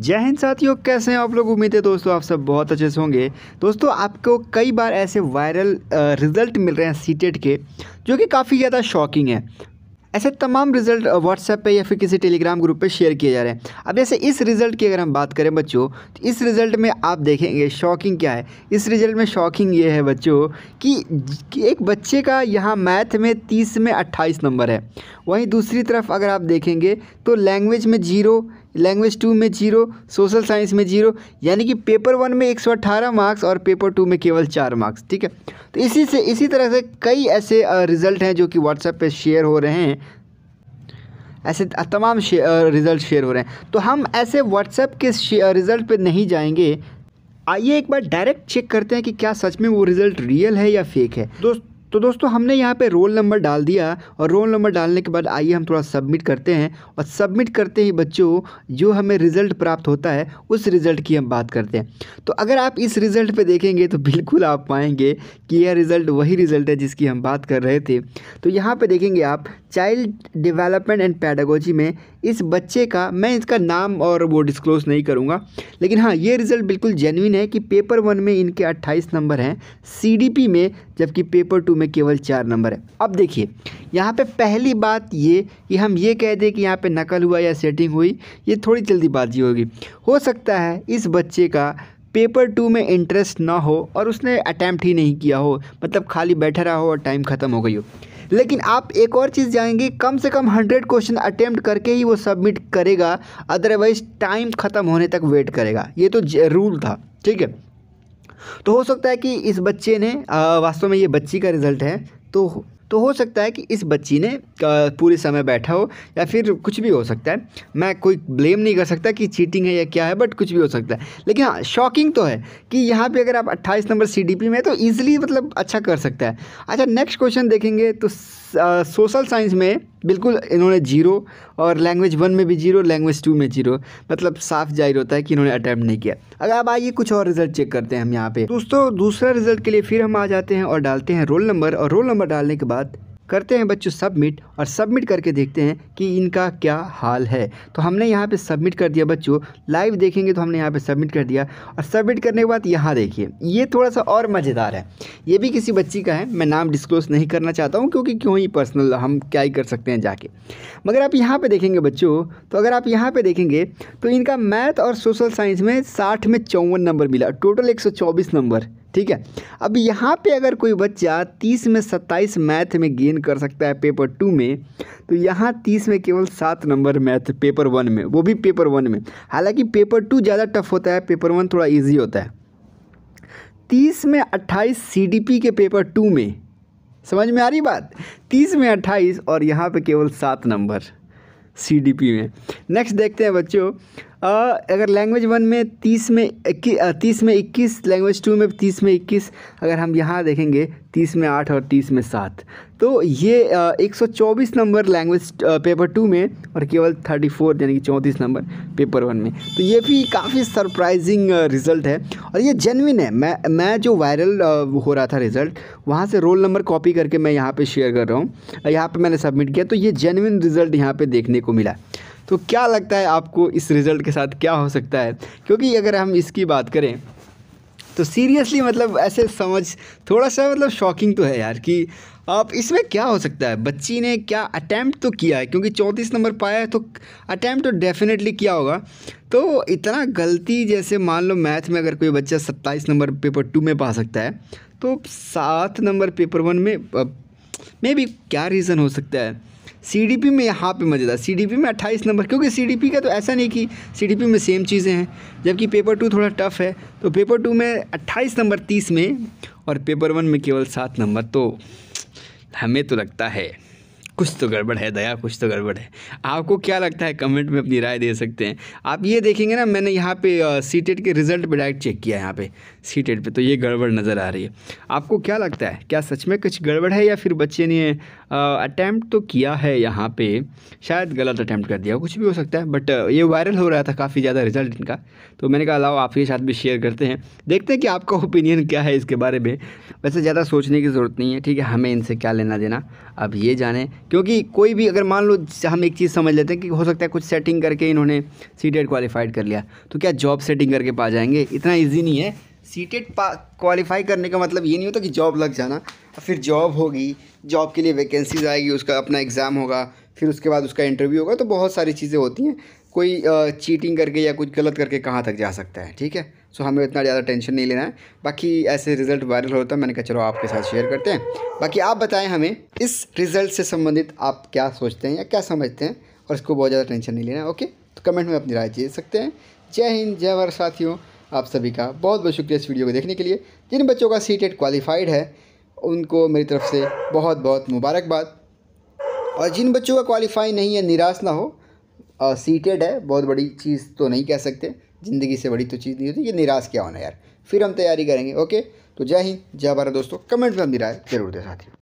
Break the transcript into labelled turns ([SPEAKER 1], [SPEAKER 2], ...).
[SPEAKER 1] जय हिंद साथियों कैसे हैं आप लोग उम्मीद है दोस्तों आप सब बहुत अच्छे से होंगे दोस्तों आपको कई बार ऐसे वायरल रिज़ल्ट मिल रहे हैं सीटेट e के जो कि काफ़ी ज़्यादा शॉकिंग है ऐसे तमाम रिजल्ट व्हाट्सएप पे या फिर किसी टेलीग्राम ग्रुप पे शेयर किए जा रहे हैं अब जैसे इस रिज़ल्ट की अगर हम बात करें बच्चों तो इस रिज़ल्ट में आप देखेंगे शॉकिंग क्या है इस रिज़ल्ट में शॉकिंग ये है बच्चों कि, कि एक बच्चे का यहाँ मैथ में तीस में अट्ठाईस नंबर है वहीं दूसरी तरफ अगर आप देखेंगे तो लैंग्वेज में जीरो लैंग्वेज टू में जीरो सोशल साइंस में जीरो यानी कि पेपर वन में एक सौ अट्ठारह मार्क्स और पेपर टू में केवल चार मार्क्स ठीक है तो इसी से इसी तरह से कई ऐसे रिज़ल्ट हैं जो कि व्हाट्सएप पे शेयर हो रहे हैं ऐसे तमाम शे, रिज़ल्ट शेयर हो रहे हैं तो हम ऐसे व्हाट्सएप के रिज़ल्ट पे नहीं जाएंगे आइए एक बार डायरेक्ट चेक करते हैं कि क्या सच में वो रिज़ल्ट रियल है या फेक है दोस्त तो दोस्तों हमने यहाँ पे रोल नंबर डाल दिया और रोल नंबर डालने के बाद आइए हम थोड़ा सबमिट करते हैं और सबमिट करते ही बच्चों जो हमें रिज़ल्ट प्राप्त होता है उस रिज़ल्ट की हम बात करते हैं तो अगर आप इस रिज़ल्ट पे देखेंगे तो बिल्कुल आप पाएंगे कि यह रिज़ल्ट वही रिज़ल्ट है जिसकी हम बात कर रहे थे तो यहाँ पर देखेंगे आप चाइल्ड डेवलपमेंट एंड पैडागोजी में इस बच्चे का मैं इसका नाम और वो डिस्क्लोज नहीं करूँगा लेकिन हाँ ये रिज़ल्ट बिल्कुल जेनविन है कि पेपर वन में इनके 28 नंबर हैं पी में जबकि पेपर टू में केवल चार नंबर है अब देखिए यहाँ पे पहली बात ये कि हम ये कह दें कि यहाँ पे नकल हुआ या सेटिंग हुई ये थोड़ी जल्दी बाजी होगी हो सकता है इस बच्चे का पेपर टू में इंटरेस्ट ना हो और उसने अटैम्प्ट ही नहीं किया हो मतलब खाली बैठा रहा हो और टाइम ख़त्म हो गई हो लेकिन आप एक और चीज़ जानेंगे कम से कम हंड्रेड क्वेश्चन अटैम्प्ट करके ही वो सबमिट करेगा अदरवाइज टाइम ख़त्म होने तक वेट करेगा ये तो रूल था ठीक है तो हो सकता है कि इस बच्चे ने वास्तव में ये बच्ची का रिज़ल्ट है तो तो हो सकता है कि इस बच्ची ने पूरे समय बैठा हो या फिर कुछ भी हो सकता है मैं कोई ब्लेम नहीं कर सकता कि चीटिंग है या क्या है बट कुछ भी हो सकता है लेकिन हाँ शॉकिंग तो है कि यहाँ पे अगर आप 28 नंबर सी डी पी में तो ईजिली मतलब अच्छा कर सकता है अच्छा नेक्स्ट क्वेश्चन देखेंगे तो सोशल साइंस में बिल्कुल इन्होंने जीरो और लैंग्वेज वन में भी जीरो लैंग्वेज टू में जीरो मतलब साफ जाहिर होता है कि इन्होंने अटैम्प्ट नहीं किया अगर आप आइए कुछ और रिजल्ट चेक करते हैं हम यहाँ पे दोस्तों दूसरा रिजल्ट के लिए फिर हम आ जाते हैं और डालते हैं रोल नंबर और रोल नंबर डालने के बाद करते हैं बच्चों सबमिट और सबमिट करके देखते हैं कि इनका क्या हाल है तो हमने यहाँ पे सबमिट कर दिया बच्चों लाइव देखेंगे तो हमने यहाँ पे सबमिट कर दिया और सबमिट करने के बाद यहाँ देखिए ये थोड़ा सा और मज़ेदार है ये भी किसी बच्ची का है मैं नाम डिस्क्लोज नहीं करना चाहता हूँ क्योंकि क्यों ही पर्सनल हम क्या ही कर सकते हैं जाके मगर आप यहाँ पे देखेंगे बच्चों तो अगर आप यहाँ पे देखेंगे तो इनका मैथ और सोशल साइंस में साठ में चौवन नंबर मिला टोटल एक नंबर ठीक है अब यहाँ पे अगर कोई बच्चा तीस में सत्ताईस मैथ में गेन कर सकता है पेपर टू में तो यहाँ तीस में केवल सात नंबर मैथ पेपर वन में वो भी पेपर वन में हालांकि पेपर टू ज़्यादा टफ होता है पेपर वन थोड़ा ईजी होता है तीस में अट्ठाईस सी के पेपर टू में समझ में आ रही बात तीस में अट्ठाईस और यहाँ पे केवल सात नंबर सी में नेक्स्ट देखते हैं बच्चों अगर लैंग्वेज वन में तीस में इक्की तीस में इक्कीस लैंग्वेज टू में तीस में इक्कीस अगर हम यहाँ देखेंगे तीस में आठ और तीस में सात तो ये एक सौ चौबीस नंबर लैंग्वेज पेपर टू में और केवल थर्टी फोर यानी कि चौंतीस नंबर पेपर वन में तो ये भी काफ़ी सरप्राइजिंग रिज़ल्ट है और ये जेनविन है मैं मैं जो वायरल हो रहा था रिज़ल्ट वहाँ से रोल नंबर कॉपी करके मैं यहाँ पर शेयर कर रहा हूँ यहाँ पर मैंने सबमिट किया तो ये जेनविन रिज़ल्ट यहाँ पर देखने को मिला तो क्या लगता है आपको इस रिज़ल्ट के साथ क्या हो सकता है क्योंकि अगर हम इसकी बात करें तो सीरियसली मतलब ऐसे समझ थोड़ा सा मतलब शॉकिंग तो है यार कि आप इसमें क्या हो सकता है बच्ची ने क्या अटैम्प्ट तो किया है क्योंकि चौंतीस नंबर पाया है तो अटैम्प्ट तो डेफिनेटली किया होगा तो इतना गलती जैसे मान लो मैथ में अगर कोई बच्चा सत्ताईस नंबर पेपर टू में पा सकता है तो सात नंबर पेपर वन में मे बी क्या रीज़न हो सकता है सीडीपी में यहाँ पे मज़ेदार सीडीपी में 28 नंबर क्योंकि सीडीपी का तो ऐसा नहीं कि सीडीपी में सेम चीज़ें हैं जबकि पेपर टू थोड़ा टफ है तो पेपर टू में 28 नंबर 30 में और पेपर वन में केवल सात नंबर तो हमें तो लगता है कुछ तो गड़बड़ है दया कुछ तो गड़बड़ है आपको क्या लगता है कमेंट में अपनी राय दे सकते हैं आप ये देखेंगे ना मैंने यहाँ पे सी टेट e के रिज़ल्ट पर डायरेक्ट चेक किया यहाँ पे सी टेट पर तो ये गड़बड़ नज़र आ रही है आपको क्या लगता है क्या सच में कुछ गड़बड़ है या फिर बच्चे ने अटैम्प्ट तो किया है यहाँ पर शायद गलत अटैम्प्ट कर दिया कुछ भी हो सकता है बट ये वायरल हो रहा था काफ़ी ज़्यादा रिजल्ट इनका तो मैंने कहा अलावा आपके साथ भी शेयर करते हैं देखते हैं कि आपका ओपिनियन क्या है इसके बारे में वैसे ज़्यादा सोचने की ज़रूरत नहीं है ठीक है हमें इनसे क्या लेना देना अब ये जाने क्योंकि कोई भी अगर मान लो हम एक चीज़ समझ लेते हैं कि हो सकता है कुछ सेटिंग करके इन्होंने सी टेट क्वालिफाइड कर लिया तो क्या जॉब सेटिंग करके पा जाएंगे इतना ईजी नहीं है सी टेट क्वालिफाई करने का मतलब ये नहीं होता कि जॉब लग जाना फिर जॉब होगी जॉब के लिए वैकेंसीज आएगी उसका अपना एग्ज़ाम होगा फिर उसके बाद उसका इंटरव्यू होगा तो बहुत सारी चीज़ें होती हैं कोई चीटिंग करके या कुछ गलत करके कहाँ तक जा सकता है ठीक है सो हमें इतना ज़्यादा टेंशन नहीं लेना है बाकी ऐसे रिज़ल्ट वायरल होता है मैंने कहा चलो आपके साथ शेयर करते हैं बाकी आप बताएं हमें इस रिज़ल्ट से संबंधित आप क्या सोचते हैं या क्या समझते हैं और इसको बहुत ज़्यादा टेंशन नहीं लेना है ओके तो कमेंट में अपनी राय दे सकते हैं जय हिंद जय भारत साथियों आप सभी का बहुत बहुत शुक्रिया इस वीडियो को देखने के लिए जिन बच्चों का सी टेट क्वालिफाइड है उनको मेरी तरफ से बहुत बहुत मुबारकबाद और जिन बच्चों का क्वालिफाई नहीं है निराश ना हो सीटेड e है बहुत बड़ी चीज़ तो नहीं कह सकते ज़िंदगी से बड़ी तो चीज़ नहीं होती ये निराश क्या होना यार फिर हम तैयारी करेंगे ओके तो जय हिंद जय भारत दोस्तों कमेंट में अपनी राय जरूर दे साथियों